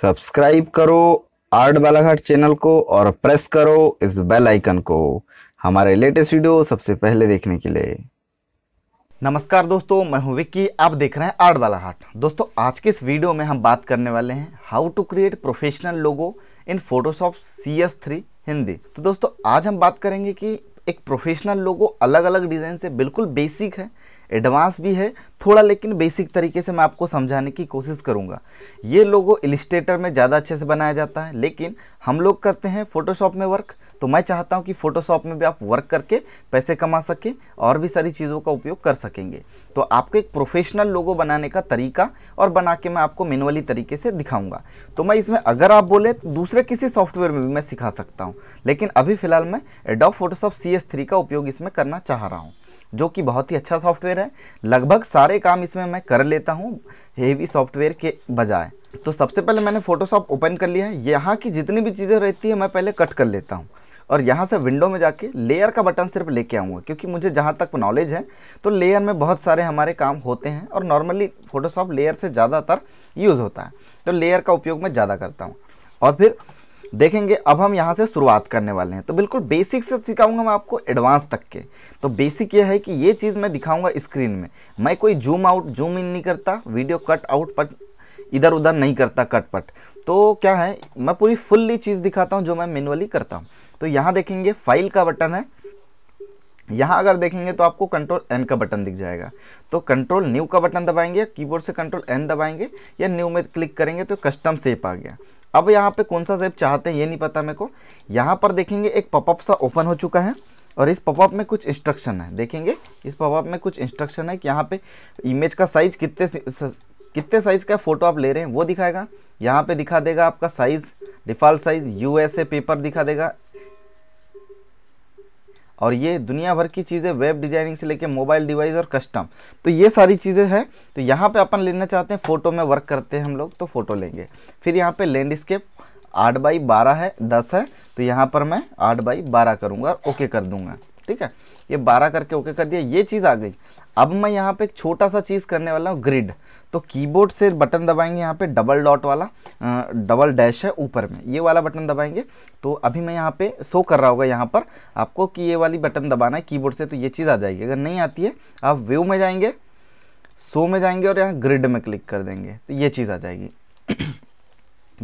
Subscribe करो art Balaghat channel को और प्रेस करो इस बेल आइकन को हमारे लेटेस्ट वीडियो सबसे पहले देखने के लिए नमस्कार दोस्तों मैं हूं विक्की आप देख रहे हैं आर्ट बालाघाट दोस्तों आज के इस वीडियो में हम बात करने वाले हैं how to create professional logo in Photoshop C S three Hindi तो दोस्तों आज हम बात करेंगे कि एक प्रोफेशनल लोगो अलग अलग डिज़ाइन से बिल्कुल बेसिक है एडवांस भी है थोड़ा लेकिन बेसिक तरीके से मैं आपको समझाने की कोशिश करूँगा ये लोगो इलिस्ट्रेटर में ज़्यादा अच्छे से बनाया जाता है लेकिन हम लोग करते हैं फ़ोटोशॉप में वर्क तो मैं चाहता हूँ कि फ़ोटोशॉप में भी आप वर्क करके पैसे कमा सकें और भी सारी चीज़ों का उपयोग कर सकेंगे तो आपको एक प्रोफेशनल लोगो बनाने का तरीका और बना के मैं आपको मैनुअली तरीके से दिखाऊँगा तो मैं इसमें अगर आप बोले तो दूसरे किसी सॉफ्टवेयर में भी मैं सिखा सकता हूँ लेकिन अभी फ़िलहाल मैं एडॉप फोटोशॉप सी का उपयोग इसमें करना चाह रहा हूँ जो कि बहुत ही अच्छा सॉफ्टवेयर है लगभग सारे काम इसमें मैं कर लेता हूँ हेवी सॉफ्टवेयर के बजाय तो सबसे पहले मैंने फ़ोटोशॉप ओपन कर लिया है यहाँ की जितनी भी चीज़ें रहती है मैं पहले कट कर लेता हूँ और यहाँ से विंडो में जाके लेयर का बटन सिर्फ लेके आऊँगा क्योंकि मुझे जहाँ तक नॉलेज है तो लेयर में बहुत सारे हमारे काम होते हैं और नॉर्मली फ़ोटोशॉप लेयर से ज़्यादातर यूज़ होता है तो लेयर का उपयोग मैं ज़्यादा करता हूँ और फिर देखेंगे अब हम यहाँ से शुरुआत करने वाले हैं तो बिल्कुल बेसिक से सिखाऊंगा मैं आपको एडवांस तक के तो बेसिक ये है कि ये चीज़ मैं दिखाऊंगा स्क्रीन में मैं कोई जूम आउट जूम इन नहीं करता वीडियो कट आउट पट इधर उधर नहीं करता कट पट तो क्या है मैं पूरी फुल्ली चीज़ दिखाता हूँ जो मैं मैनुअली करता हूँ तो यहाँ देखेंगे फाइल का बटन है यहाँ अगर देखेंगे तो आपको कंट्रोल एन का बटन दिख जाएगा तो कंट्रोल न्यू का बटन दबाएंगे कीबोर्ड से कंट्रोल एन दबाएंगे या न्यू में क्लिक करेंगे तो कस्टम सेप आ गया अब यहाँ पे कौन सा जेब चाहते हैं ये नहीं पता मेरे को यहाँ पर देखेंगे एक पपअप सा ओपन हो चुका है और इस पॉपअप में कुछ इंस्ट्रक्शन है देखेंगे इस पॉपअप में कुछ इंस्ट्रक्शन है कि यहाँ पे इमेज का साइज कितने कितने साइज़ का फ़ोटो आप ले रहे हैं वो दिखाएगा यहाँ पे दिखा देगा आपका size default size USA paper दिखा देगा और ये दुनिया भर की चीज़ें वेब डिजाइनिंग से लेके मोबाइल डिवाइस और कस्टम तो ये सारी चीज़ें हैं तो यहाँ पे अपन लेना चाहते हैं फ़ोटो में वर्क करते हैं हम लोग तो फ़ोटो लेंगे फिर यहाँ पे लैंडस्केप आठ बाई बारह है दस है तो यहाँ पर मैं आठ बाई बारह करूँगा और ओके कर दूँगा ठीक है ये बारह करके ओके कर दिया ये चीज़ आ गई अब मैं यहाँ पे एक छोटा सा चीज़ करने वाला हूँ ग्रिड तो कीबोर्ड से बटन दबाएंगे यहाँ पे डबल डॉट वाला डबल डैश है ऊपर में ये वाला बटन दबाएंगे तो अभी मैं यहाँ पे शो कर रहा होगा यहाँ पर आपको कि ये वाली बटन दबाना है कीबोर्ड से तो ये चीज़ आ जाएगी अगर नहीं आती है आप व्यू में जाएंगे शो में जाएंगे और यहाँ ग्रिड में क्लिक कर देंगे तो ये चीज़ आ जाएगी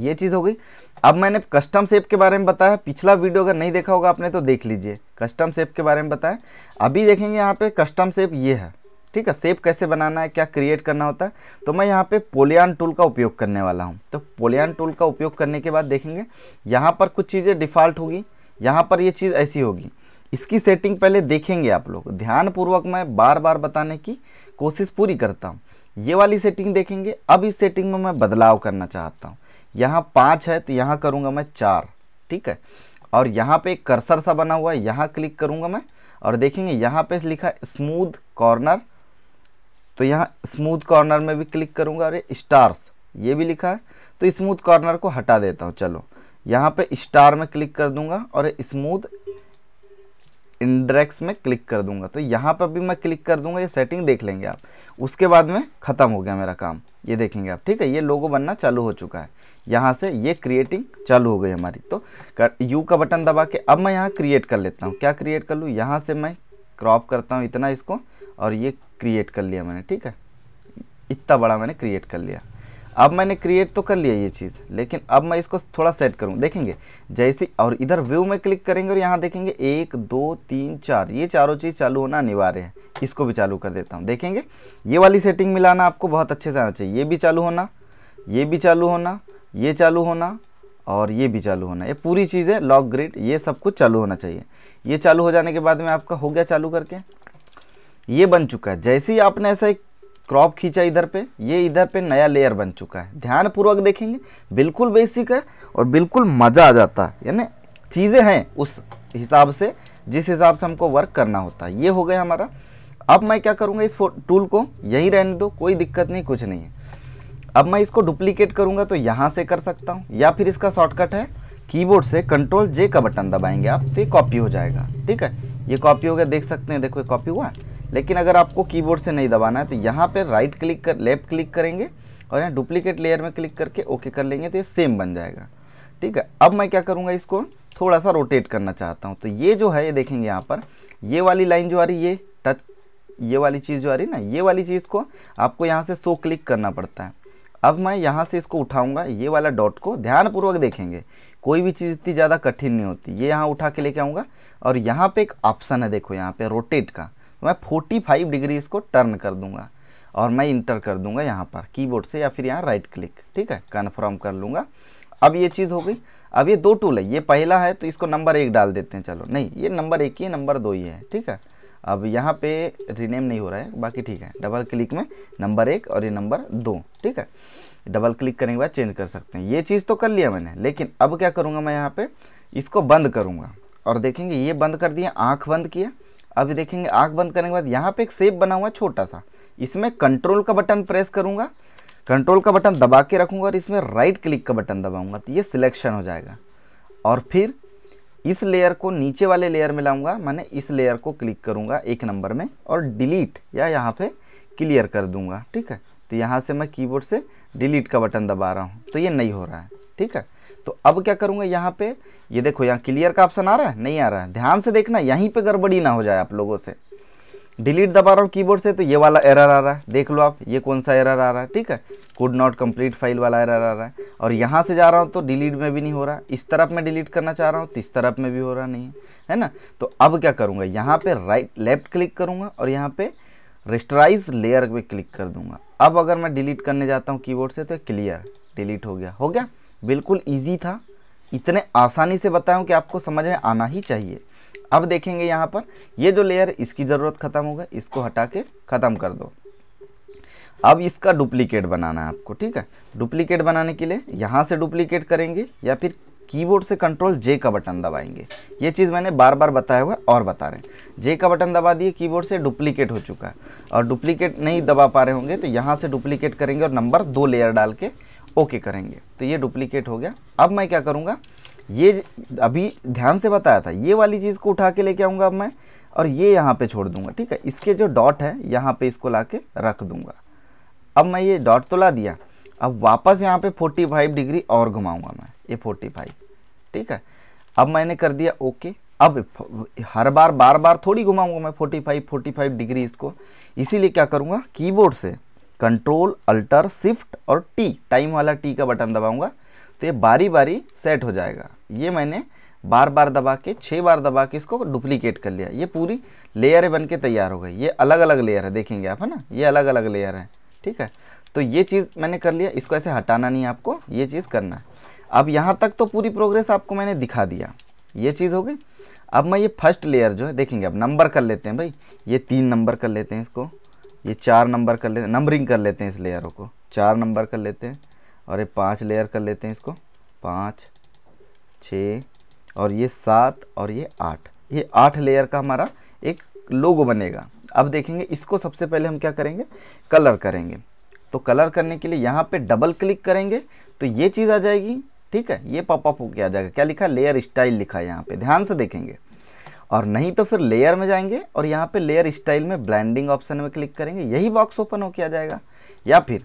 ये चीज़ हो गई अब मैंने कस्टम सेप के बारे में बताया पिछला वीडियो अगर नहीं देखा होगा आपने तो देख लीजिए कस्टम सेप के बारे में बताया अभी देखेंगे यहाँ पे कस्टम सेप ये है ठीक है सेप कैसे बनाना है क्या क्रिएट करना होता है तो मैं यहाँ पे पोलियान टूल का उपयोग करने वाला हूँ तो पोलियान टूल का उपयोग करने के बाद देखेंगे यहाँ पर कुछ चीज़ें डिफ़ॉल्ट होगी यहाँ पर ये चीज़ ऐसी होगी इसकी सेटिंग पहले देखेंगे आप लोग ध्यानपूर्वक मैं बार बार बताने की कोशिश पूरी करता हूँ ये वाली सेटिंग देखेंगे अब इस सेटिंग में मैं बदलाव करना चाहता हूँ यहाँ पाँच है तो यहाँ करूँगा मैं चार ठीक है और यहाँ पे एक कर्सर सा बना हुआ है यहाँ क्लिक करूँगा मैं और देखेंगे यहाँ पे लिखा स्मूथ कॉर्नर तो यहाँ स्मूथ कॉर्नर में भी क्लिक करूँगा अरे स्टार्स ये भी लिखा है तो स्मूथ कॉर्नर को हटा देता हूँ चलो यहाँ पे स्टार में क्लिक कर दूंगा और स्मूथ इंडेक्स में क्लिक कर दूंगा तो यहाँ पर भी मैं क्लिक कर दूंगा ये सेटिंग देख लेंगे आप उसके बाद में ख़त्म हो गया मेरा काम ये देखेंगे आप ठीक है ये लोगो बनना चालू हो चुका है यहाँ से ये क्रिएटिंग चालू हो गई हमारी तो कर यू का बटन दबा के अब मैं यहाँ क्रिएट कर लेता हूँ क्या क्रिएट कर लूँ यहाँ से मैं क्रॉप करता हूँ इतना इसको और ये क्रिएट कर लिया मैंने ठीक है इतना बड़ा मैंने क्रिएट कर लिया अब मैंने क्रिएट तो कर लिया ये चीज़ लेकिन अब मैं इसको थोड़ा सेट करूँ देखेंगे जैसे और इधर व्यू में क्लिक करेंगे और यहाँ देखेंगे एक दो तीन चार ये चारों चीज़ चालू होना अनिवार्य है इसको भी चालू कर देता हूँ देखेंगे ये वाली सेटिंग मिलाना आपको बहुत अच्छे से आना चाहिए ये भी चालू होना ये भी चालू होना ये चालू होना और ये भी चालू होना ये पूरी चीज़ें लॉक ग्रिड ये सब कुछ चालू होना चाहिए ये चालू हो जाने के बाद में आपका हो गया चालू करके ये बन चुका है जैसे ही आपने ऐसा एक क्रॉप खींचा इधर पे ये इधर पे नया लेयर बन चुका है ध्यानपूर्वक देखेंगे बिल्कुल बेसिक है और बिल्कुल मज़ा आ जाता है यानी चीज़ें हैं उस हिसाब से जिस हिसाब से हमको वर्क करना होता है ये हो गया हमारा अब मैं क्या करूँगा इस टूल को यहीं रहने दो कोई दिक्कत नहीं कुछ नहीं है अब मैं इसको डुप्लीकेट करूँगा तो यहाँ से कर सकता हूँ या फिर इसका शॉर्टकट है कीबोर्ड से कंट्रोल जे का बटन दबाएंगे आप तो ये कॉपी हो जाएगा ठीक है ये कॉपी हो गया देख सकते हैं देखो ये कॉपी हुआ है लेकिन अगर आपको कीबोर्ड से नहीं दबाना है तो यहाँ पर राइट क्लिक कर लेफ्ट क्लिक करेंगे और यहाँ डुप्लीकेट लेयर में क्लिक करके ओके कर लेंगे तो ये सेम बन जाएगा ठीक है अब मैं क्या करूँगा इसको थोड़ा सा रोटेट करना चाहता हूँ तो ये जो है ये देखेंगे यहाँ पर ये वाली लाइन जो आ रही ये टच ये वाली चीज़ जो आ रही ना ये वाली चीज़ को आपको यहाँ से सो क्लिक करना पड़ता है अब मैं यहाँ से इसको उठाऊँगा ये वाला डॉट को ध्यानपूर्वक देखेंगे कोई भी चीज़ इतनी ज़्यादा कठिन नहीं होती ये यहाँ उठा के लेके आऊँगा और यहाँ पे एक ऑप्शन है देखो यहाँ पे रोटेट का तो मैं 45 डिग्री इसको टर्न कर दूंगा और मैं इंटर कर दूंगा यहाँ पर कीबोर्ड से या फिर यहाँ राइट क्लिक ठीक है कन्फर्म कर लूँगा अब ये चीज़ हो गई अब ये दो टूल है ये पहला है तो इसको नंबर एक डाल देते हैं चलो नहीं ये नंबर एक ही नंबर दो ही है ठीक है अब यहाँ पे रीनेम नहीं हो रहा है बाकी ठीक है डबल क्लिक में नंबर एक और ये नंबर दो ठीक है डबल क्लिक करने के बाद चेंज कर सकते हैं ये चीज़ तो कर लिया मैंने लेकिन अब क्या करूँगा मैं यहाँ पे इसको बंद करूँगा और देखेंगे ये बंद कर दिया आँख बंद किया अभी देखेंगे आँख बंद करने के बाद यहाँ पे एक सेप बना हुआ है छोटा सा इसमें कंट्रोल का बटन प्रेस करूँगा कंट्रोल का बटन दबा के रखूँगा और इसमें राइट क्लिक का बटन दबाऊँगा तो ये सिलेक्शन हो जाएगा और फिर इस लेयर को नीचे वाले लेयर में लाऊंगा मैंने इस लेयर को क्लिक करूँगा एक नंबर में और डिलीट या यहाँ पर क्लियर कर दूँगा ठीक है तो यहाँ से मैं कीबोर्ड से डिलीट का बटन दबा रहा हूँ तो ये नहीं हो रहा है ठीक है तो अब क्या करूँगा यहाँ पे ये देखो यहाँ क्लियर का ऑप्शन आ रहा है नहीं आ रहा है ध्यान से देखना यहीं पे गड़बड़ी ना हो जाए आप लोगों से डिलीट दबा रहा हूँ कीबोर्ड से तो ये वाला एरर आ रहा है देख लो आप ये कौन सा एरर आ रहा है ठीक है कुड नॉट कम्प्लीट फाइल वाला एरर आ रहा है और यहाँ से जा रहा हूँ तो डिलीट में भी नहीं हो रहा इस तरफ में डिलीट करना चाह रहा हूँ तो इस तरफ में भी हो रहा नहीं है ना तो अब क्या करूँगा यहाँ पे राइट लेफ्ट क्लिक करूँगा और यहाँ पे रिस्टराइज लेयर पे क्लिक कर दूँगा अब अगर मैं डिलीट करने जाता हूँ कीबोर्ड से तो क्लियर डिलीट हो गया हो गया बिल्कुल ईजी था इतने आसानी से बताया कि आपको समझ में आना ही चाहिए अब देखेंगे यहाँ पर ये जो लेयर इसकी ज़रूरत ख़त्म हो गई इसको हटा के ख़त्म कर दो अब इसका डुप्लीकेट बनाना है आपको ठीक है डुप्लीकेट बनाने के लिए यहाँ से डुप्लीकेट करेंगे या फिर कीबोर्ड से कंट्रोल जे का बटन दबाएंगे ये चीज़ मैंने बार बार बताया हुआ और बता रहे हैं जे का बटन दबा दिए कीबोर्ड से डुप्लीकेट हो चुका है और डुप्लीकेट नहीं दबा पा रहे होंगे तो यहाँ से डुप्लीकेट करेंगे और नंबर दो लेयर डाल के ओके okay करेंगे तो ये डुप्लीकेट हो गया अब मैं क्या करूँगा ये अभी ध्यान से बताया था ये वाली चीज़ को उठा के लेके आऊँगा अब मैं और ये यहाँ पे छोड़ दूंगा ठीक है इसके जो डॉट है यहाँ पे इसको ला के रख दूंगा अब मैं ये डॉट तो ला दिया अब वापस यहाँ पे 45 डिग्री और घुमाऊंगा मैं ये 45 ठीक है अब मैंने कर दिया ओके अब हर बार बार बार थोड़ी घुमाऊँगा मैं 45 45 डिग्री इसको इसीलिए क्या करूँगा कीबोर्ड से कंट्रोल अल्टर शिफ्ट और टी टाइम वाला टी का बटन दबाऊंगा तो ये बारी बारी सेट हो जाएगा ये मैंने बार बार दबा के छः बार दबा के इसको डुप्लीकेट कर लिया ये पूरी लेयर बन के तैयार हो गई ये अलग अलग लेयर है देखेंगे आप है ना ये अलग अलग लेयर है ठीक है तो ये चीज़ मैंने कर लिया इसको ऐसे हटाना नहीं आपको ये चीज़ करना है अब यहाँ तक तो पूरी प्रोग्रेस आपको मैंने दिखा दिया ये चीज़ हो गई अब मैं ये फर्स्ट लेयर जो है देखेंगे अब नंबर कर लेते हैं भाई ये तीन नंबर कर लेते हैं इसको ये चार नंबर कर लेते नंबरिंग कर लेते हैं इस लेयरों को चार नंबर कर लेते हैं और ये पांच लेयर कर लेते हैं इसको पाँच छः और ये सात और ये आठ ये आठ लेयर का हमारा एक लोगो बनेगा अब देखेंगे इसको सबसे पहले हम क्या करेंगे कलर करेंगे तो कलर करने के लिए यहाँ पे डबल क्लिक करेंगे तो ये चीज़ आ जाएगी ठीक है ये पॉपअप होके आ जाएगा क्या लिखा लेयर स्टाइल लिखा है यहाँ पे ध्यान से देखेंगे और नहीं तो फिर लेयर में जाएंगे और यहाँ पे लेयर स्टाइल में ब्लेंडिंग ऑप्शन में क्लिक करेंगे यही बॉक्स ओपन हो किया जाएगा या फिर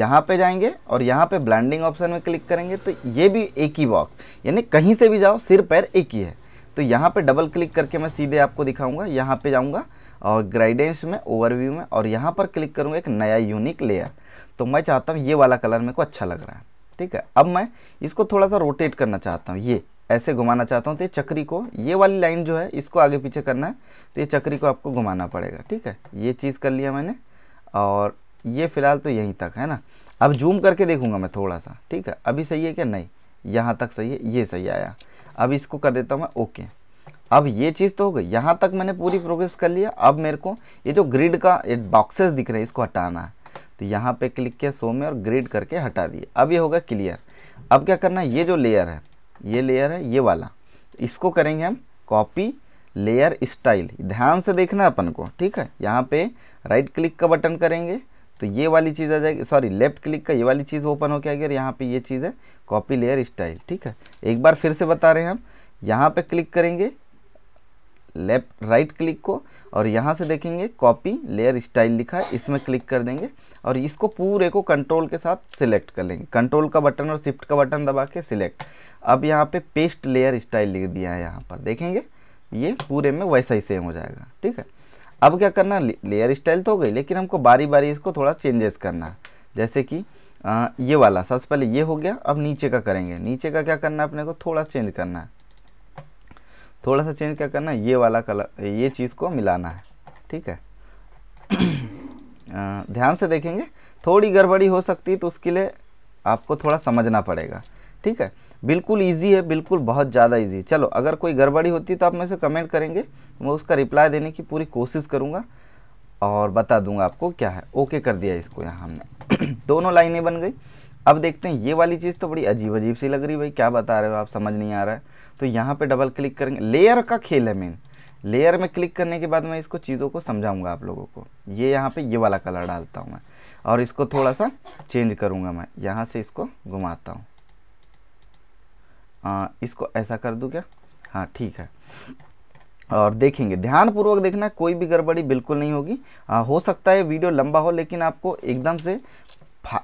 यहाँ पे जाएंगे और यहाँ पे ब्लेंडिंग ऑप्शन में क्लिक करेंगे तो ये भी एक ही बॉक्स यानी कहीं से भी जाओ सिर पैर एक ही है तो यहाँ पे डबल क्लिक करके मैं सीधे आपको दिखाऊँगा यहाँ पर जाऊँगा और ग्राइडेंस में ओवरव्यू में और यहाँ पर क्लिक करूँगा एक नया यूनिक लेयर तो मैं चाहता हूँ ये वाला कलर मेरे को अच्छा लग रहा है ठीक है अब मैं इसको थोड़ा सा रोटेट करना चाहता हूँ ये ऐसे घुमाना चाहता हूँ तो ये चक्री को ये वाली लाइन जो है इसको आगे पीछे करना है तो ये चक्री को आपको घुमाना पड़ेगा ठीक है ये चीज़ कर लिया मैंने और ये फ़िलहाल तो यहीं तक है ना अब जूम करके देखूंगा मैं थोड़ा सा ठीक है अभी सही है क्या नहीं यहाँ तक सही है ये सही आया अब इसको कर देता हूँ मैं ओके अब ये चीज़ तो हो गई यहाँ तक मैंने पूरी प्रोग्रेस कर लिया अब मेरे को ये जो ग्रिड का बॉक्सेस दिख रहे हैं इसको हटाना है तो यहाँ पे क्लिक किया सो में और ग्रिड करके हटा दिए अब ये होगा क्लियर अब क्या करना है ये जो लेयर है ये लेयर है ये वाला इसको करेंगे हम कॉपी लेयर स्टाइल ध्यान से देखना अपन को ठीक है यहाँ पे राइट क्लिक का बटन करेंगे तो ये वाली चीज़ आ जाएगी सॉरी लेफ्ट क्लिक का ये वाली चीज़ ओपन हो के आएगी और यहाँ पे ये चीज़ है कॉपी लेयर स्टाइल ठीक है एक बार फिर से बता रहे हैं हम यहाँ पे क्लिक करेंगे लेफ्ट राइट क्लिक को और यहाँ से देखेंगे कॉपी लेयर स्टाइल लिखा है इसमें क्लिक कर देंगे और इसको पूरे को कंट्रोल के साथ सिलेक्ट कर लेंगे कंट्रोल का बटन और शिफ्ट का बटन दबा के सिलेक्ट अब यहाँ पे पेस्ट लेयर स्टाइल लिख दिया है यहाँ पर देखेंगे ये पूरे में वैसा ही सेम हो जाएगा ठीक है अब क्या करना लेयर स्टाइल तो हो गई लेकिन हमको बारी बारी इसको थोड़ा चेंजेस करना है जैसे कि आ, ये वाला सबसे पहले ये हो गया अब नीचे का करेंगे नीचे का क्या करना है अपने को थोड़ा चेंज करना है थोड़ा सा चेंज क्या करना है ये वाला कलर ये चीज़ को मिलाना है ठीक है आ, ध्यान से देखेंगे थोड़ी गड़बड़ी हो सकती है तो उसके लिए आपको थोड़ा समझना पड़ेगा ठीक है बिल्कुल इजी है बिल्कुल बहुत ज़्यादा इजी है चलो अगर कोई गड़बड़ी होती तो आप मेरे से कमेंट करेंगे मैं उसका रिप्लाई देने की पूरी कोशिश करूँगा और बता दूंगा आपको क्या है ओके कर दिया इसको यहाँ हमने दोनों लाइनें बन गई अब देखते हैं ये वाली चीज़ तो बड़ी अजीब अजीब सी लग रही भाई क्या बता रहे हो आप समझ नहीं आ रहा है तो यहाँ पर डबल क्लिक करेंगे लेयर का खेल है मेन लेयर में क्लिक करने के बाद मैं इसको चीज़ों को समझाऊंगा आप लोगों को ये यहाँ पे ये वाला कलर डालता हूँ मैं और इसको थोड़ा सा चेंज करूँगा मैं यहाँ से इसको घुमाता हूँ आ, इसको ऐसा कर दूँ क्या हाँ ठीक है और देखेंगे ध्यानपूर्वक देखना कोई भी गड़बड़ी बिल्कुल नहीं होगी आ, हो सकता है वीडियो लंबा हो लेकिन आपको एकदम से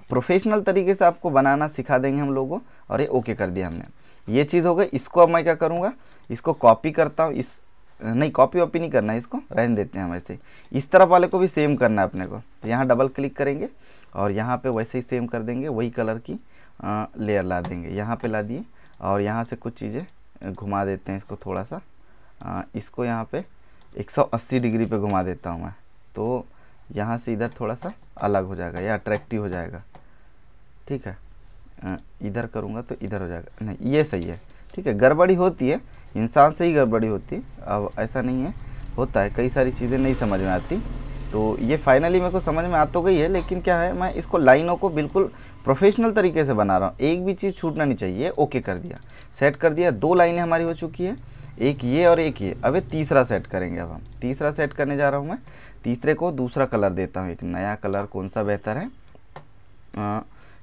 प्रोफेशनल तरीके से आपको बनाना सिखा देंगे हम लोगों और ये ओके कर दिया हमने ये चीज़ हो गई इसको अब मैं क्या करूँगा इसको कॉपी करता हूँ इस नहीं कॉपी वॉपी नहीं करना है इसको रहने देते हैं हम ऐसे इस तरफ वाले को भी सेम करना है अपने को यहाँ डबल क्लिक करेंगे और यहाँ पे वैसे ही सेम कर देंगे वही कलर की लेयर ला देंगे यहाँ पे ला दिए और यहाँ से कुछ चीज़ें घुमा देते हैं इसको थोड़ा सा आ, इसको यहाँ पे 180 डिग्री पे घुमा देता हूँ मैं तो यहाँ से इधर थोड़ा सा अलग हो जाएगा या अट्रैक्टिव हो जाएगा ठीक है इधर करूँगा तो इधर हो जाएगा नहीं ये सही है ठीक है गड़बड़ी होती है इंसान से ही गड़बड़ी होती है अब ऐसा नहीं है होता है कई सारी चीज़ें नहीं समझ में आती तो ये फाइनली मेरे को समझ में आ तो गई है लेकिन क्या है मैं इसको लाइनों को बिल्कुल प्रोफेशनल तरीके से बना रहा हूँ एक भी चीज़ छूटना नहीं चाहिए ओके कर दिया सेट कर दिया दो लाइनें हमारी हो चुकी है एक ये और एक ये अब तीसरा सेट करेंगे अब हम तीसरा सेट करने जा रहा हूँ मैं तीसरे को दूसरा कलर देता हूँ एक नया कलर कौन सा बेहतर है आ,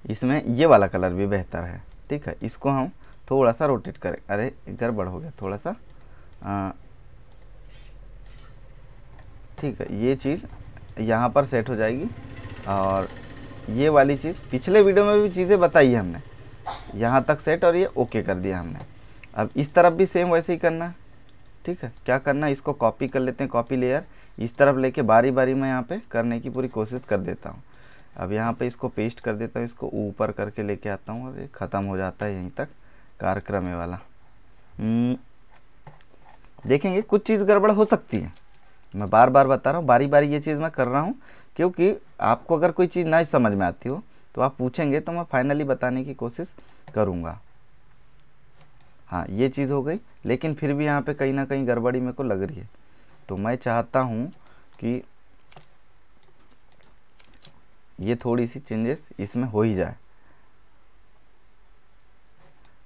इसमें ये वाला कलर भी बेहतर है ठीक है इसको हम थोड़ा सा रोटेट करें अरे गड़बड़ हो गया थोड़ा सा ठीक है ये चीज़ यहाँ पर सेट हो जाएगी और ये वाली चीज़ पिछले वीडियो में भी चीज़ें बताई है हमने यहाँ तक सेट और ये ओके कर दिया हमने अब इस तरफ भी सेम वैसे ही करना है ठीक है क्या करना है इसको कॉपी कर लेते हैं कॉपी लेयर इस तरफ लेके बारी बारी मैं यहाँ पे करने की पूरी कोशिश कर देता हूँ अब यहाँ पे इसको पेस्ट कर देता हूँ इसको ऊपर करके लेके आता हूँ और ये ख़त्म हो जाता है यहीं तक कार्यक्रम वाला हम्म। देखेंगे कुछ चीज़ गड़बड़ हो सकती है मैं बार बार बता रहा हूँ बारी बारी ये चीज़ मैं कर रहा हूँ क्योंकि आपको अगर कोई चीज़ ना समझ में आती हो तो आप पूछेंगे तो मैं फाइनली बताने की कोशिश करूँगा हाँ ये चीज़ हो गई लेकिन फिर भी यहाँ पे कहीं ना कहीं गड़बड़ी मेरे को लग रही है तो मैं चाहता हूँ कि ये थोड़ी सी चेंजेस इसमें हो ही जाए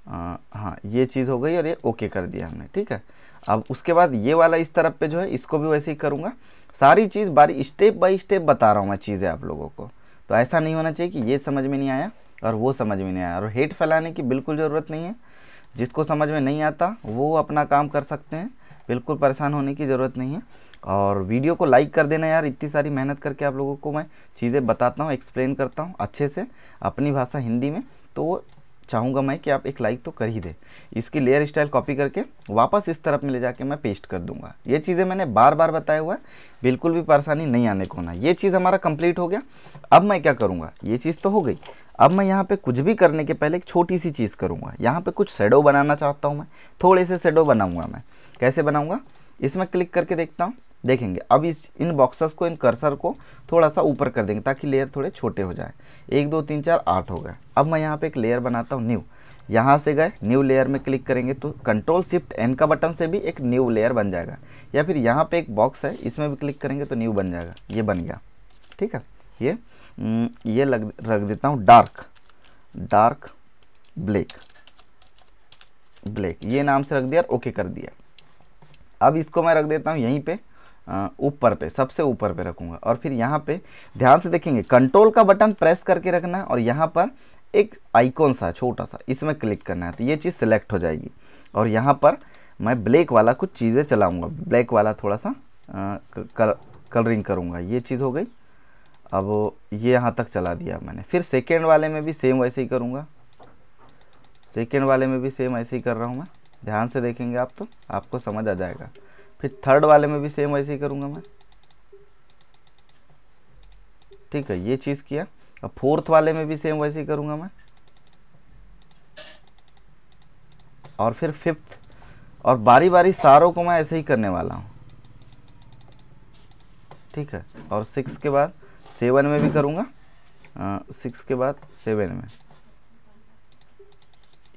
आ, हाँ ये चीज़ हो गई और ये ओके कर दिया हमने ठीक है अब उसके बाद ये वाला इस तरफ पे जो है इसको भी वैसे ही करूँगा सारी चीज़ बारी स्टेप बाय स्टेप बता रहा हूँ मैं चीज़ें आप लोगों को तो ऐसा नहीं होना चाहिए कि ये समझ में नहीं आया और वो समझ में नहीं आया और हेट फैलाने की बिल्कुल ज़रूरत नहीं है जिसको समझ में नहीं आता वो अपना काम कर सकते हैं बिल्कुल परेशान होने की ज़रूरत नहीं है और वीडियो को लाइक कर देना यार इतनी सारी मेहनत करके आप लोगों को मैं चीज़ें बताता हूँ एक्सप्लेन करता हूँ अच्छे से अपनी भाषा हिंदी में तो चाहूँगा मैं कि आप एक लाइक तो कर ही दें इसकी लेयर स्टाइल कॉपी करके वापस इस तरफ में ले जाके मैं पेस्ट कर दूंगा ये चीज़ें मैंने बार बार बताया हुआ है बिल्कुल भी परेशानी नहीं आने को होना ये चीज़ हमारा कंप्लीट हो गया अब मैं क्या करूँगा ये चीज़ तो हो गई अब मैं यहाँ पर कुछ भी करने के पहले एक छोटी सी चीज़ करूँगा यहाँ पर कुछ शेडो बनाना चाहता हूँ मैं थोड़े से शेडो बनाऊँगा मैं कैसे बनाऊँगा इसमें क्लिक करके देखता हूँ देखेंगे अब इस इन बॉक्सेस को इन कर्सर को थोड़ा सा ऊपर कर देंगे ताकि लेयर थोड़े छोटे हो जाए एक दो तीन चार आठ हो गए अब मैं यहाँ पे एक लेयर बनाता हूँ न्यू यहाँ से गए न्यू लेयर में क्लिक करेंगे तो कंट्रोल शिफ्ट एन का बटन से भी एक न्यू लेयर बन जाएगा या फिर यहाँ पे एक बॉक्स है इसमें भी क्लिक करेंगे तो न्यू बन जाएगा ये बन गया ठीक है ये हम्म, ये लग रख देता हूँ डार्क डार्क ब्लैक ब्लैक ये नाम से रख दिया ओके कर दिया अब इसको मैं रख देता हूँ यहीं पर ऊपर पे सबसे ऊपर पे रखूँगा और फिर यहाँ पे ध्यान से देखेंगे कंट्रोल का बटन प्रेस करके रखना है और यहाँ पर एक आइकॉन सा छोटा सा इसमें क्लिक करना है तो ये चीज़ सिलेक्ट हो जाएगी और यहाँ पर मैं ब्लैक वाला कुछ चीज़ें चलाऊँगा ब्लैक वाला थोड़ा सा कलरिंग करूँगा ये चीज़ हो गई अब ये यहाँ तक चला दिया मैंने फिर सेकेंड वाले में भी सेम वैसे ही करूँगा सेकेंड वाले में भी सेम ऐसे ही कर रहा हूँ मैं ध्यान से देखेंगे आप तो आपको समझ आ जाएगा फिर थर्ड वाले में भी सेम वैसे ही करूँगा मैं ठीक है ये चीज़ किया और फोर्थ वाले में भी सेम वैसे ही करूँगा मैं और फिर फिफ्थ और बारी बारी सारों को मैं ऐसे ही करने वाला हूँ ठीक है और सिक्स के बाद सेवन में भी करूँगा सिक्स के बाद सेवन में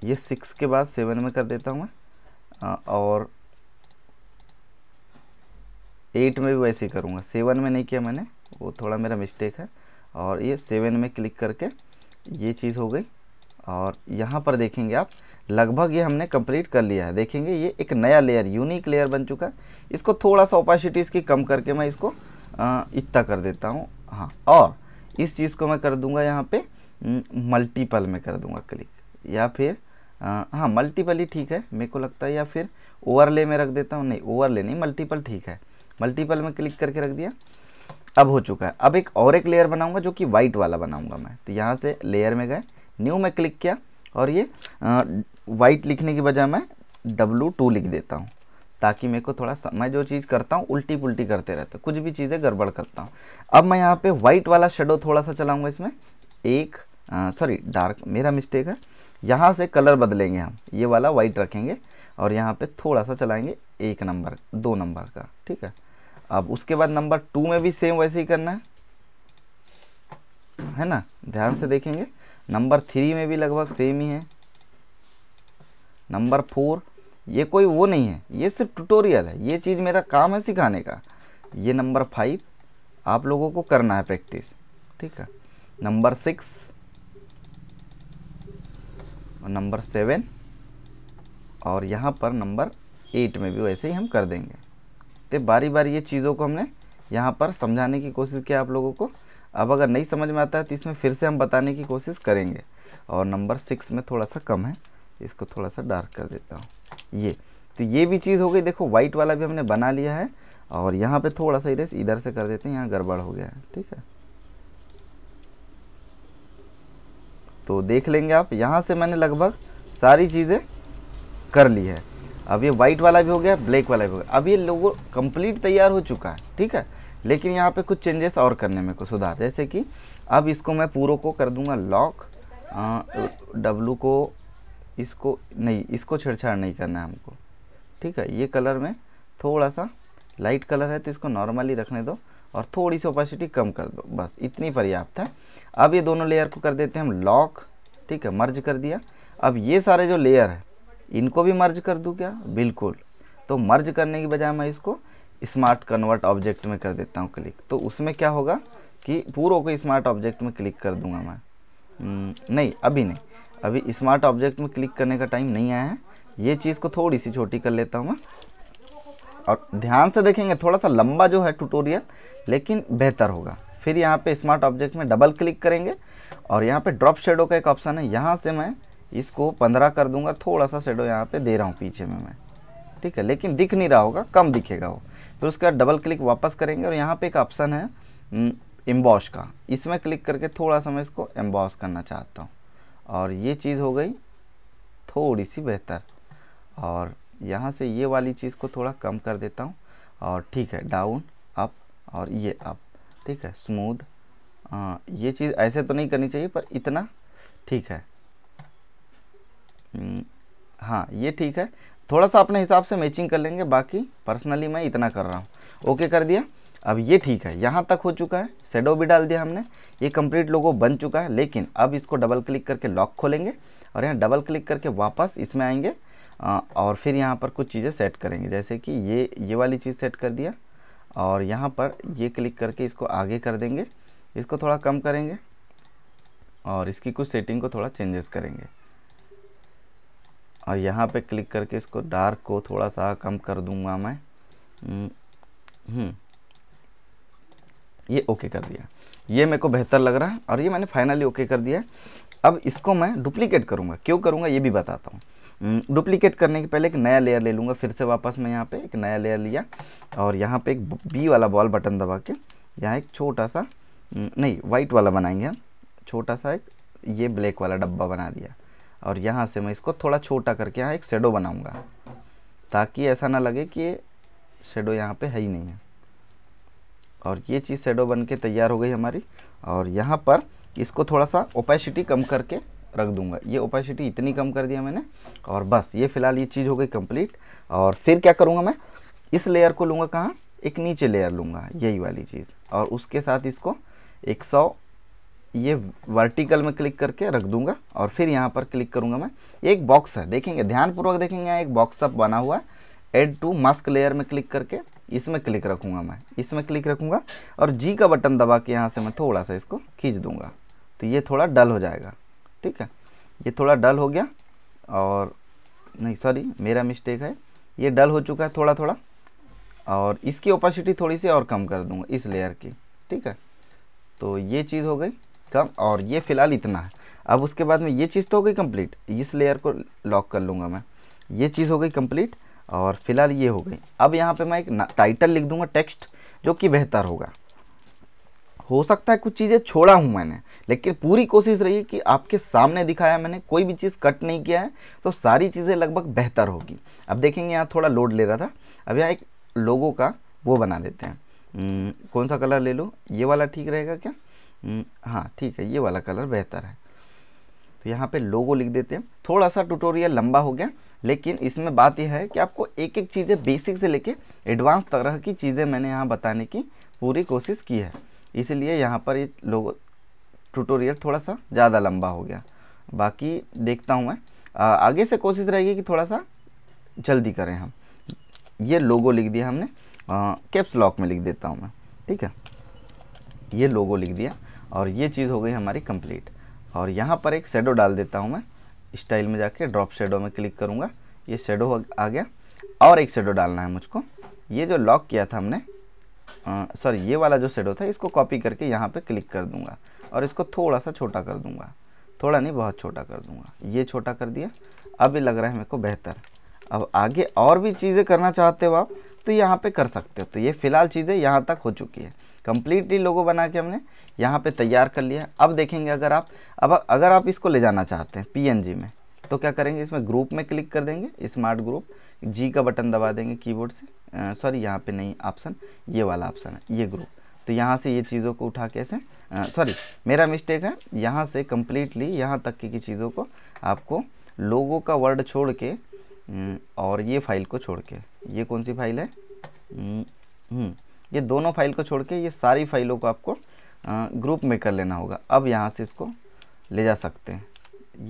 ये सिक्स के बाद सेवन में कर देता हूँ मैं और एट में भी वैसे ही करूँगा सेवन में नहीं किया मैंने वो थोड़ा मेरा मिस्टेक है और ये सेवन में क्लिक करके ये चीज़ हो गई और यहाँ पर देखेंगे आप लगभग ये हमने कंप्लीट कर लिया है देखेंगे ये एक नया लेयर यूनिक लेयर बन चुका है इसको थोड़ा सा ओपासिटी इसकी कम करके मैं इसको इतना कर देता हूँ हाँ और इस चीज़ को मैं कर दूँगा यहाँ पे मल्टीपल में कर दूँगा क्लिक या फिर आ, हाँ मल्टीपल ही ठीक है मेरे को लगता है या फिर ओवरले में रख देता हूँ नहीं ओवरले नहीं मल्टीपल ठीक है मल्टीपल में क्लिक करके रख दिया अब हो चुका है अब एक और एक लेयर बनाऊंगा जो कि वाइट वाला बनाऊंगा मैं तो यहाँ से लेयर में गए न्यू में क्लिक किया और ये वाइट लिखने की बजाय मैं डब्लू टू लिख देता हूँ ताकि मेरे को थोड़ा सा मैं जो चीज़ करता हूँ उल्टी पुल्टी करते रहते कुछ भी चीज़ें गड़बड़ करता हूँ अब मैं यहाँ पे वाइट वाला शेडो थोड़ा सा चलाऊँगा इसमें एक सॉरी डार्क मेरा मिस्टेक है यहाँ से कलर बदलेंगे हम ये वाला वाइट रखेंगे और यहाँ पर थोड़ा सा चलाएँगे एक नंबर दो नंबर का ठीक है अब उसके बाद नंबर टू में भी सेम वैसे ही करना है है ना ध्यान से देखेंगे नंबर थ्री में भी लगभग सेम ही है नंबर फोर ये कोई वो नहीं है ये सिर्फ ट्यूटोरियल है ये चीज़ मेरा काम है सिखाने का ये नंबर फाइव आप लोगों को करना है प्रैक्टिस ठीक है नंबर सिक्स और नंबर सेवन और यहाँ पर नंबर एट में भी वैसे ही हम कर देंगे तो बारी बारी ये चीज़ों को हमने यहाँ पर समझाने की कोशिश किया आप लोगों को अब अगर नहीं समझ में आता है तो इसमें फिर से हम बताने की कोशिश करेंगे और नंबर सिक्स में थोड़ा सा कम है इसको थोड़ा सा डार्क कर देता हूँ ये तो ये भी चीज़ हो गई देखो वाइट वाला भी हमने बना लिया है और यहाँ पे थोड़ा सा इरेस इधर से कर देते हैं यहाँ गड़बड़ हो गया है ठीक है तो देख लेंगे आप यहाँ से मैंने लगभग सारी चीज़ें कर ली है अब ये वाइट वाला भी हो गया ब्लैक वाला भी हो गया अब ये लोगो कंप्लीट तैयार हो चुका है ठीक है लेकिन यहाँ पे कुछ चेंजेस और करने में कुछ सुधार जैसे कि अब इसको मैं पूरों को कर दूंगा लॉक डब्लू को इसको नहीं इसको छेड़छाड़ नहीं करना है हमको ठीक है ये कलर में थोड़ा सा लाइट कलर है तो इसको नॉर्मली रखने दो और थोड़ी सी ओपेसिटी कम कर दो बस इतनी पर्याप्त है अब ये दोनों लेयर को कर देते हैं हम लॉक ठीक है मर्ज कर दिया अब ये सारे जो लेयर है इनको भी मर्ज कर दूँ क्या बिल्कुल तो मर्ज करने की बजाय मैं इसको स्मार्ट कन्वर्ट ऑब्जेक्ट में कर देता हूँ क्लिक तो उसमें क्या होगा कि पूरों को स्मार्ट ऑब्जेक्ट में क्लिक कर दूंगा मैं हम्म, नहीं अभी नहीं अभी स्मार्ट ऑब्जेक्ट में क्लिक करने का टाइम नहीं आया है ये चीज़ को थोड़ी सी छोटी कर लेता हूँ मैं और ध्यान से देखेंगे थोड़ा सा लंबा जो है ट्यूटोरियल लेकिन बेहतर होगा फिर यहाँ पर स्मार्ट ऑब्जेक्ट में डबल क्लिक करेंगे और यहाँ पर ड्रॉप शेडो का एक ऑप्शन है यहाँ से मैं इसको पंद्रह कर दूंगा थोड़ा सा शेडो यहाँ पे दे रहा हूँ पीछे में मैं ठीक है लेकिन दिख नहीं रहा होगा कम दिखेगा वो फिर उसका डबल क्लिक वापस करेंगे और यहाँ पे एक ऑप्शन है एम्बॉश हम्म, का इसमें क्लिक करके थोड़ा सा मैं इसको एम्बॉश करना चाहता हूँ और ये चीज़ हो गई थोड़ी सी बेहतर और यहाँ से ये वाली चीज़ को थोड़ा कम कर देता हूँ और ठीक है डाउन अप और ये अप ठीक है स्मूद आ, हाँ, ये चीज़ ऐसे तो नहीं करनी चाहिए पर इतना ठीक है हम्म, हाँ ये ठीक है थोड़ा सा अपने हिसाब से मैचिंग कर लेंगे बाकी पर्सनली मैं इतना कर रहा हूँ ओके कर दिया अब ये ठीक है यहाँ तक हो चुका है सेडो भी डाल दिया हमने ये कंप्लीट लोगो बन चुका है लेकिन अब इसको डबल क्लिक करके लॉक खोलेंगे और यहाँ डबल क्लिक करके वापस इसमें आएंगे आ, और फिर यहाँ पर कुछ चीज़ें सेट करेंगे जैसे कि ये ये वाली चीज़ सेट कर दिया और यहाँ पर ये क्लिक करके इसको आगे कर देंगे इसको थोड़ा कम करेंगे और इसकी कुछ सेटिंग को थोड़ा चेंजेस करेंगे और यहाँ पे क्लिक करके इसको डार्क को थोड़ा सा कम कर दूंगा मैं हम्म, हम्म। ये ओके कर दिया ये मेरे को बेहतर लग रहा है और ये मैंने फाइनली ओके कर दिया अब इसको मैं डुप्लीकेट करूँगा क्यों करूँगा ये भी बताता हूँ हम्म, डुप्लीकेट करने के पहले एक नया लेयर ले लूँगा फिर से वापस मैं यहाँ पे एक नया लेयर लिया और यहाँ पे एक बी वाला बॉल बटन दबा के यहाँ एक छोटा सा नहीं वाइट वाला बनाएंगे हम छोटा सा एक ये ब्लैक वाला डब्बा बना दिया और यहाँ से मैं इसको थोड़ा छोटा करके यहाँ एक शेडो बनाऊँगा ताकि ऐसा ना लगे कि शेडो यहाँ पे है ही नहीं है और ये चीज़ शेडो बन के तैयार हो गई हमारी और यहाँ पर इसको थोड़ा सा ओपेसिटी कम करके रख दूंगा ये ओपेसिटी इतनी कम कर दिया मैंने और बस ये फ़िलहाल ये चीज़ हो गई कम्प्लीट और फिर क्या करूँगा मैं इस लेयर को लूँगा कहाँ एक नीचे लेयर लूँगा यही वाली चीज़ और उसके साथ इसको एक सौ ये वर्टिकल में क्लिक करके रख दूंगा और फिर यहाँ पर क्लिक करूँगा मैं एक बॉक्स है देखेंगे ध्यानपूर्वक देखेंगे यहाँ एक बॉक्स अब बना हुआ है एड टू मास्क लेयर में क्लिक करके इसमें क्लिक रखूँगा मैं इसमें क्लिक रखूँगा और जी का बटन दबा के यहाँ से मैं थोड़ा सा इसको खींच दूँगा तो ये थोड़ा डल हो जाएगा ठीक है ये थोड़ा डल हो गया और नहीं सॉरी मेरा मिस्टेक है ये डल हो चुका है थोड़ा थोड़ा और इसकी ओपासिटी थोड़ी सी और कम कर दूँगा इस लेयर की ठीक है तो ये चीज़ हो गई कम और ये फ़िलहाल इतना है अब उसके बाद में ये चीज़ तो हो गई कंप्लीट इस लेयर को लॉक कर लूँगा मैं ये चीज़ हो गई कंप्लीट और फिलहाल ये हो गई अब यहाँ पे मैं एक टाइटल लिख दूंगा टेक्स्ट जो कि बेहतर होगा हो सकता है कुछ चीज़ें छोड़ा हूँ मैंने लेकिन पूरी कोशिश रही कि आपके सामने दिखाया मैंने कोई भी चीज़ कट नहीं किया है तो सारी चीज़ें लगभग बेहतर होगी अब देखेंगे यहाँ थोड़ा लोड ले रहा था अब यहाँ एक लोगों का वो बना देते हैं कौन सा कलर ले लो ये वाला ठीक रहेगा क्या हम्म, हाँ ठीक है ये वाला कलर बेहतर है तो यहाँ पे लोगो लिख देते हैं थोड़ा सा ट्यूटोरियल लंबा हो गया लेकिन इसमें बात यह है कि आपको एक एक चीज़ें बेसिक से लेके एडवांस तरह की चीज़ें मैंने यहाँ बताने की पूरी कोशिश की है इसलिए यहाँ पर ये लोगो ट्यूटोरियल थोड़ा सा ज़्यादा लंबा हो गया बाकी देखता हूँ मैं आगे से कोशिश रहेगी कि थोड़ा सा जल्दी करें हम ये लोगो लिख दिया हमने कैप्स लॉक में लिख देता हूँ मैं ठीक है ये लोगो लिख दिया और ये चीज़ हो गई हमारी कंप्लीट और यहाँ पर एक शेडो डाल देता हूँ मैं स्टाइल में जाके ड्रॉप शेडो में क्लिक करूँगा ये शेडो आ गया और एक शेडो डालना है मुझको ये जो लॉक किया था हमने सर ये वाला जो शेडो था इसको कॉपी करके यहाँ पर क्लिक कर दूँगा और इसको थोड़ा सा छोटा कर दूँगा थोड़ा नहीं बहुत छोटा कर दूँगा ये छोटा कर दिया अभी लग रहा है मेरे को बेहतर अब आगे और भी चीज़ें करना चाहते हो आप तो यहाँ पे कर सकते हो तो ये फ़िलहाल चीज़ें यहाँ तक हो चुकी है कंप्लीटली लोगो बना के हमने यहाँ पे तैयार कर लिया अब देखेंगे अगर आप अब अगर आप इसको ले जाना चाहते हैं पीएनजी में तो क्या करेंगे इसमें ग्रुप में क्लिक कर देंगे स्मार्ट ग्रुप जी का बटन दबा देंगे कीबोर्ड से सॉरी यहाँ पे नहीं ऑप्शन ये वाला ऑप्शन है ये ग्रुप तो यहाँ से ये चीज़ों को उठा के ऐसे सॉरी मेरा मिस्टेक है यहाँ से कम्प्लीटली यहाँ तक की, की चीज़ों को आपको लोगों का वर्ड छोड़ के और ये फाइल को छोड़ के ये कौन सी फाइल है हम्म, ये दोनों फाइल को छोड़ के ये सारी फाइलों को आपको ग्रुप में कर लेना होगा अब यहाँ से इसको ले जा सकते हैं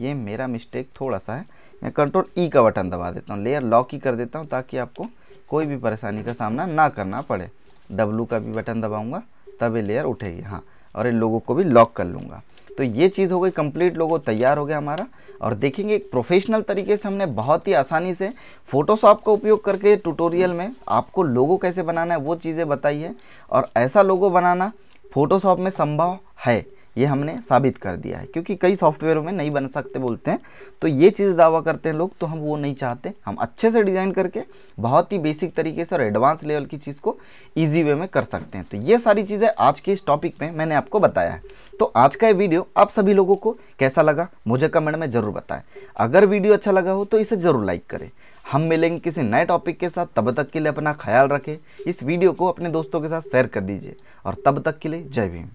ये मेरा मिस्टेक थोड़ा सा है यहाँ कंट्रोल ई का बटन दबा देता हूँ लेयर लॉक ही कर देता हूँ ताकि आपको कोई भी परेशानी का सामना ना करना पड़े डब्लू का भी बटन दबाऊँगा तब ये लेयर उठेगी हाँ और इन लोगों को भी लॉक कर लूँगा तो ये चीज़ हो गई कंप्लीट लोगों तैयार हो गया हमारा और देखेंगे एक प्रोफेशनल तरीके से हमने बहुत ही आसानी से फ़ोटोशॉप का उपयोग करके ट्यूटोरियल में आपको लोगो कैसे बनाना है वो चीज़ें बताइए और ऐसा लोगो बनाना फ़ोटोशॉप में संभव है ये हमने साबित कर दिया है क्योंकि कई सॉफ्टवेयर में नहीं बन सकते बोलते हैं तो ये चीज़ दावा करते हैं लोग तो हम वो नहीं चाहते हम अच्छे से डिज़ाइन करके बहुत ही बेसिक तरीके से और एडवांस लेवल की चीज़ को ईजी वे में कर सकते हैं तो ये सारी चीज़ें आज के इस टॉपिक में मैंने आपको बताया है तो आज का ये वीडियो आप सभी लोगों को कैसा लगा मुझे कमेंट में ज़रूर बताएं अगर वीडियो अच्छा लगा हो तो इसे ज़रूर लाइक करें हम मिलेंगे किसी नए टॉपिक के साथ तब तक के लिए अपना ख्याल रखें इस वीडियो को अपने दोस्तों के साथ शेयर कर दीजिए और तब तक के लिए जय भीम